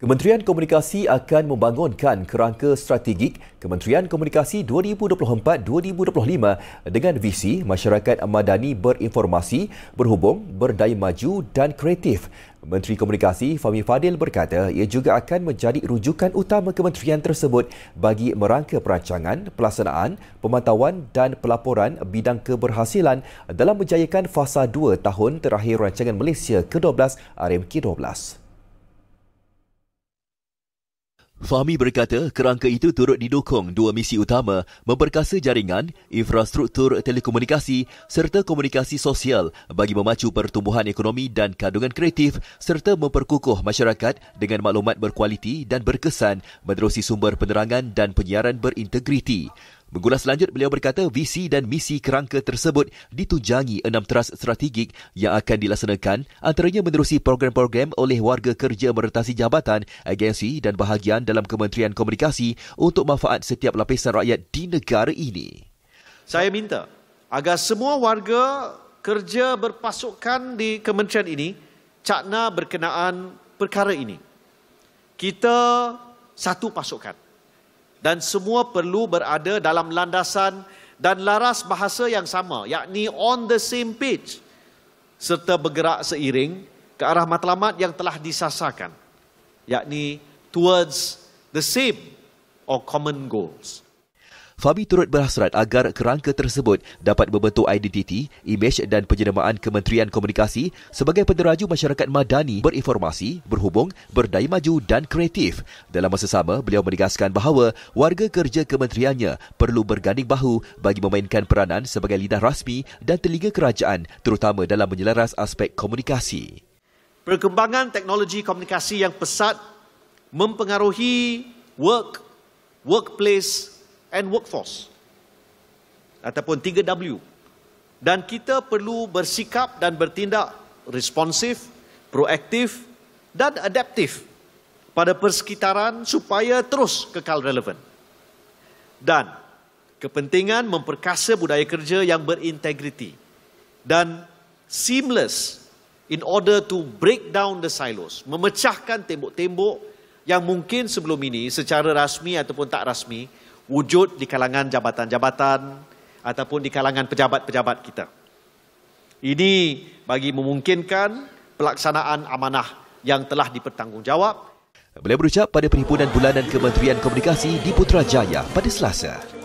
Kementerian Komunikasi akan membangunkan kerangka strategik Kementerian Komunikasi 2024-2025 dengan visi masyarakat madani berinformasi, berhubung, berdaya maju dan kreatif. Menteri Komunikasi Fahmi Fadil berkata ia juga akan menjadi rujukan utama kementerian tersebut bagi merangka perancangan, pelaksanaan, pemantauan dan pelaporan bidang keberhasilan dalam menjayakan fasa 2 tahun terakhir rancangan Malaysia ke-12 RMK-12. Fahmi berkata kerangka itu turut didukung dua misi utama memperkasa jaringan, infrastruktur telekomunikasi serta komunikasi sosial bagi memacu pertumbuhan ekonomi dan kandungan kreatif serta memperkukuh masyarakat dengan maklumat berkualiti dan berkesan menerusi sumber penerangan dan penyiaran berintegriti. Mengulas lanjut, beliau berkata visi dan misi kerangka tersebut ditunjangi enam teras strategik yang akan dilaksanakan antaranya menerusi program-program oleh warga kerja merentasi jabatan, agensi dan bahagian dalam Kementerian Komunikasi untuk manfaat setiap lapisan rakyat di negara ini. Saya minta agar semua warga kerja berpasukan di kementerian ini cakna berkenaan perkara ini. Kita satu pasukan dan semua perlu berada dalam landasan dan laras bahasa yang sama yakni on the same page serta bergerak seiring ke arah matlamat yang telah disasarkan yakni towards the same or common goals Fabi turut berhasrat agar kerangka tersebut dapat membentuk identiti, imej dan penjenamaan Kementerian Komunikasi sebagai peneraju masyarakat madani berinformasi, berhubung, berdaya maju dan kreatif. Dalam masa sama, beliau menegaskan bahawa warga kerja kementeriannya perlu berganding bahu bagi memainkan peranan sebagai lidah rasmi dan telinga kerajaan terutama dalam menyelaras aspek komunikasi. Perkembangan teknologi komunikasi yang pesat mempengaruhi work, workplace and workforce ataupun 3W dan kita perlu bersikap dan bertindak responsif, proaktif dan adaptif pada persekitaran supaya terus kekal relevan. Dan kepentingan memperkasa budaya kerja yang berintegriti dan seamless in order to break down the silos, memecahkan tembok-tembok yang mungkin sebelum ini secara rasmi ataupun tak rasmi wujud di kalangan jabatan-jabatan ataupun di kalangan pejabat-pejabat kita. Ini bagi memungkinkan pelaksanaan amanah yang telah dipertanggungjawab. Beliau berucap pada perhimpunan bulanan Kementerian Komunikasi di Putrajaya pada Selasa.